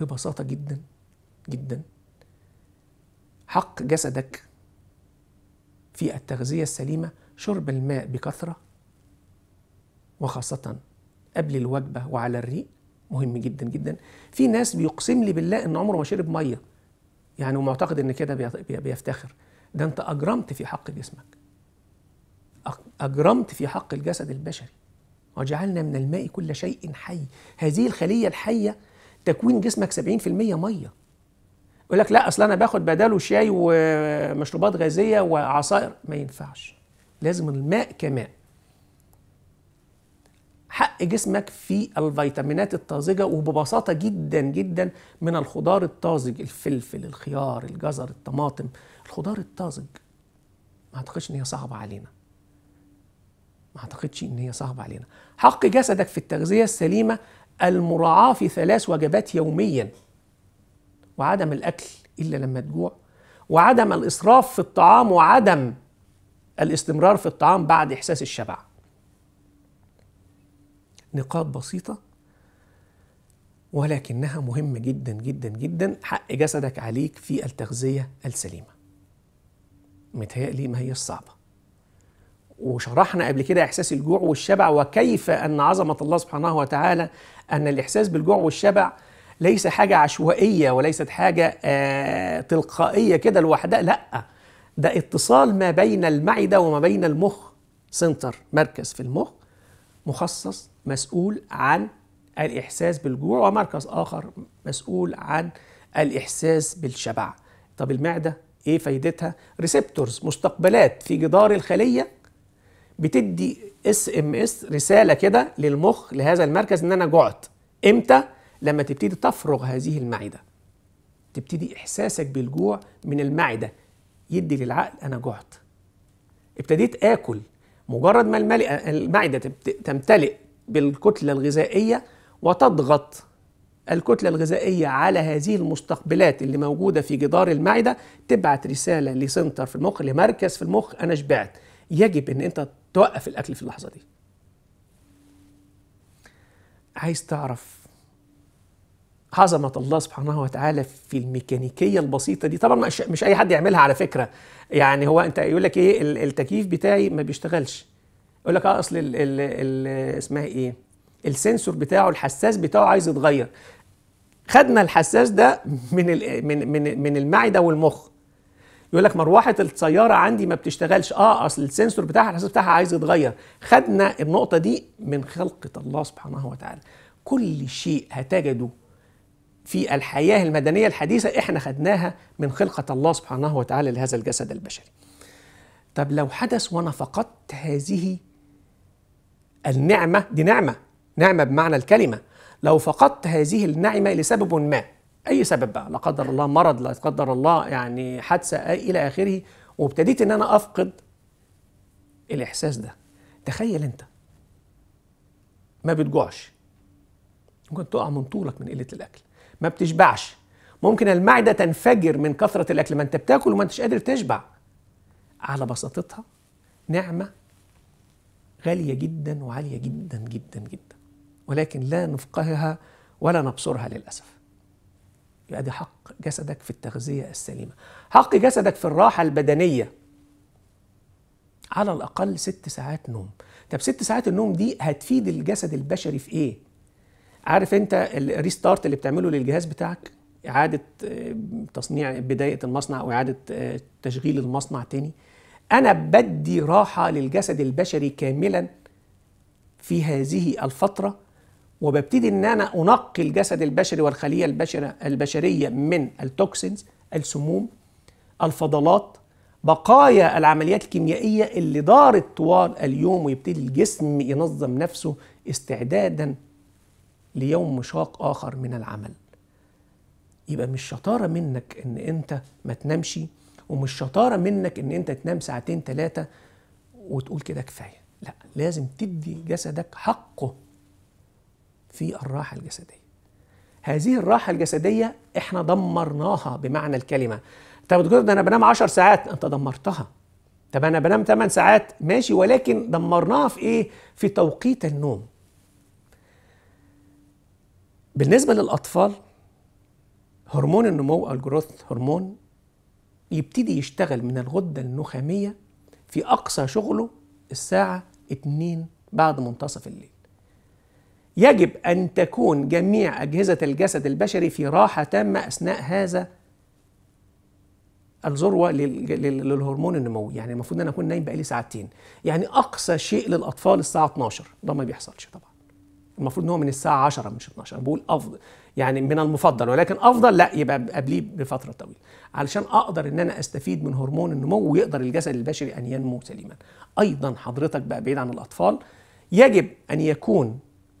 ببساطه جدا جدا حق جسدك في التغذيه السليمه شرب الماء بكثره وخاصه قبل الوجبه وعلى الريق مهم جدا جدا في ناس بيقسم لي بالله ان عمره ما شرب ميه يعني ومعتقد ان كده بيفتخر ده انت اجرمت في حق جسمك اجرمت في حق الجسد البشري وجعلنا من الماء كل شيء حي هذه الخليه الحيه تكوين جسمك 70% ميه يقول لك لا اصل انا باخد بداله شاي ومشروبات غازيه وعصائر ما ينفعش لازم الماء كماء حق جسمك في الفيتامينات الطازجه وببساطه جدا جدا من الخضار الطازج الفلفل الخيار الجزر الطماطم الخضار الطازج ما اعتقدش ان هي صعبه علينا ما اعتقدش ان هي صعبه علينا حق جسدك في التغذيه السليمه المراعاة في ثلاث وجبات يوميا وعدم الأكل إلا لما تجوع وعدم الإسراف في الطعام وعدم الاستمرار في الطعام بعد إحساس الشبع نقاط بسيطة ولكنها مهمة جدا جدا جدا حق جسدك عليك في التغذية السليمة متهيألي ما هي الصعبة وشرحنا قبل كده إحساس الجوع والشبع وكيف أن عظمة الله سبحانه وتعالى أن الإحساس بالجوع والشبع ليس حاجة عشوائية وليست حاجة آه تلقائية كده لوحدها لأ ده اتصال ما بين المعدة وما بين المخ سنتر مركز في المخ مخصص مسؤول عن الإحساس بالجوع ومركز آخر مسؤول عن الإحساس بالشبع طب المعدة إيه فايدتها؟ ريسبتورز مستقبلات في جدار الخلية بتدي اس ام اس رساله كده للمخ لهذا المركز ان انا جعت امتى لما تبتدي تفرغ هذه المعده تبتدي احساسك بالجوع من المعده يدي للعقل انا جعت ابتديت اكل مجرد ما المعده تمتلئ بالكتله الغذائيه وتضغط الكتله الغذائيه على هذه المستقبلات اللي موجوده في جدار المعده تبعت رساله لسنتر في المخ لمركز في المخ انا شبعت يجب ان انت توقف الاكل في اللحظه دي عايز تعرف عظمة الله سبحانه وتعالى في الميكانيكية البسيطة دي طبعا مش أي حد يعملها على فكرة يعني هو أنت يقول لك إيه التكييف بتاعي ما بيشتغلش يقول لك أه أصل الـ الـ الـ اسمها إيه السنسور بتاعه الحساس بتاعه عايز يتغير خدنا الحساس ده من من من المعدة والمخ يقول لك مروحه السياره عندي ما بتشتغلش اه اصل السنسور بتاعها الحساس بتاعها عايز يتغير خدنا النقطه دي من خلقه الله سبحانه وتعالى كل شيء هتجده في الحياه المدنيه الحديثه احنا خدناها من خلقه الله سبحانه وتعالى لهذا الجسد البشري طب لو حدث وانا فقدت هذه النعمه دي نعمه نعمه بمعنى الكلمه لو فقدت هذه النعمه لسبب ما اي سبب بقى لا قدر الله مرض لا قدر الله يعني حادثه الى اخره وابتديت ان انا افقد الاحساس ده تخيل انت ما بتجوعش ممكن تقع من طولك من قله الاكل ما بتشبعش ممكن المعده تنفجر من كثره الاكل ما انت بتاكل وما انتش قادر تشبع على بساطتها نعمه غاليه جدا وعاليه جدا جدا جدا ولكن لا نفقهها ولا نبصرها للاسف يبقى دي حق جسدك في التغذية السليمة حق جسدك في الراحة البدنية على الأقل ست ساعات نوم طب ست ساعات النوم دي هتفيد الجسد البشري في إيه؟ عارف أنت الريستارت اللي بتعمله للجهاز بتاعك إعادة آه، تصنيع بداية المصنع أو إعادة آه، تشغيل المصنع تاني أنا بدي راحة للجسد البشري كاملا في هذه الفترة وببتدي ان انا انقي الجسد البشري والخليه البشره البشريه من التوكسينز السموم الفضلات بقايا العمليات الكيميائيه اللي دارت طوال اليوم ويبتدي الجسم ينظم نفسه استعدادا ليوم مشاق اخر من العمل يبقى مش شطاره منك ان انت ما تنامش ومش شطاره منك ان انت تنام ساعتين ثلاثه وتقول كده كفايه لا لازم تدي جسدك حقه في الراحه الجسديه هذه الراحه الجسديه احنا دمرناها بمعنى الكلمه طب ده انا بنام 10 ساعات انت دمرتها طب انا بنام 8 ساعات ماشي ولكن دمرناها في ايه في توقيت النوم بالنسبه للاطفال هرمون النمو او الجروث هرمون يبتدي يشتغل من الغده النخاميه في اقصى شغله الساعه 2 بعد منتصف الليل يجب أن تكون جميع أجهزة الجسد البشري في راحة تامة أثناء هذا الذروة للهرمون النموي يعني المفروض أن أنا أكون نايم بقالي ساعتين يعني أقصى شيء للأطفال الساعة 12 ده ما بيحصلش طبعا المفروض ان هو من الساعه 10 مش 12 انا بقول افضل يعني من المفضل ولكن افضل لا يبقى قبليه بفتره طويله علشان اقدر ان انا استفيد من هرمون النمو ويقدر الجسد البشري ان ينمو سليما ايضا حضرتك بقى بعيد عن الاطفال يجب ان يكون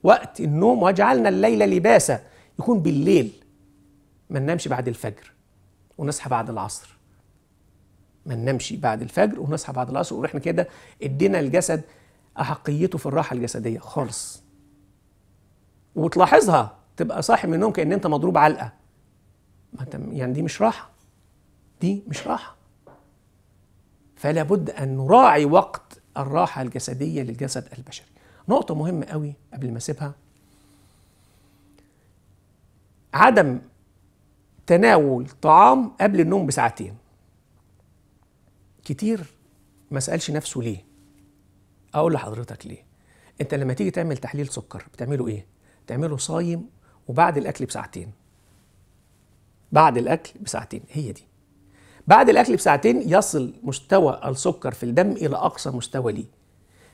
وقت النوم وجعلنا الليل لباسا يكون بالليل ما ننامش بعد الفجر ونصحى بعد العصر ما ننامش بعد الفجر ونصحى بعد العصر واحنا كده ادينا الجسد احقيته في الراحه الجسديه خالص وتلاحظها تبقى صاحي من النوم كان انت مضروب علقه ما انت يعني دي مش راحه دي مش راحه فلا بد ان نراعي وقت الراحه الجسديه للجسد البشري نقطة مهمة قوي قبل ما اسيبها عدم تناول طعام قبل النوم بساعتين كتير ما سألش نفسه ليه أقول لحضرتك ليه أنت لما تيجي تعمل تحليل سكر بتعمله إيه؟ بتعمله صايم وبعد الأكل بساعتين بعد الأكل بساعتين هي دي بعد الأكل بساعتين يصل مستوى السكر في الدم إلى أقصى مستوى ليه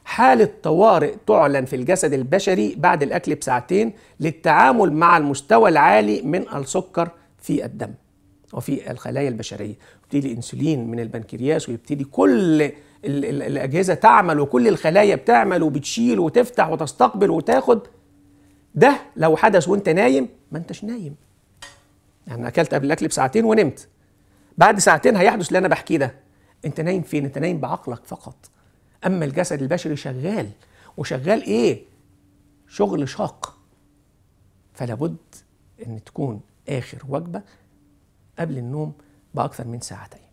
حالة طوارئ تعلن في الجسد البشري بعد الأكل بساعتين للتعامل مع المستوى العالي من السكر في الدم وفي الخلايا البشرية يبتدي الإنسولين من البنكرياس ويبتدي كل الأجهزة تعمل وكل الخلايا بتعمل وبتشيل وتفتح وتستقبل وتاخد ده لو حدث وانت نايم ما انتش نايم يعني أكلت قبل الأكل بساعتين ونمت بعد ساعتين هيحدث اللي أنا بحكيه ده انت نايم فين انت نايم بعقلك فقط اما الجسد البشري شغال وشغال ايه شغل شاق فلا بد ان تكون اخر وجبه قبل النوم باكثر من ساعتين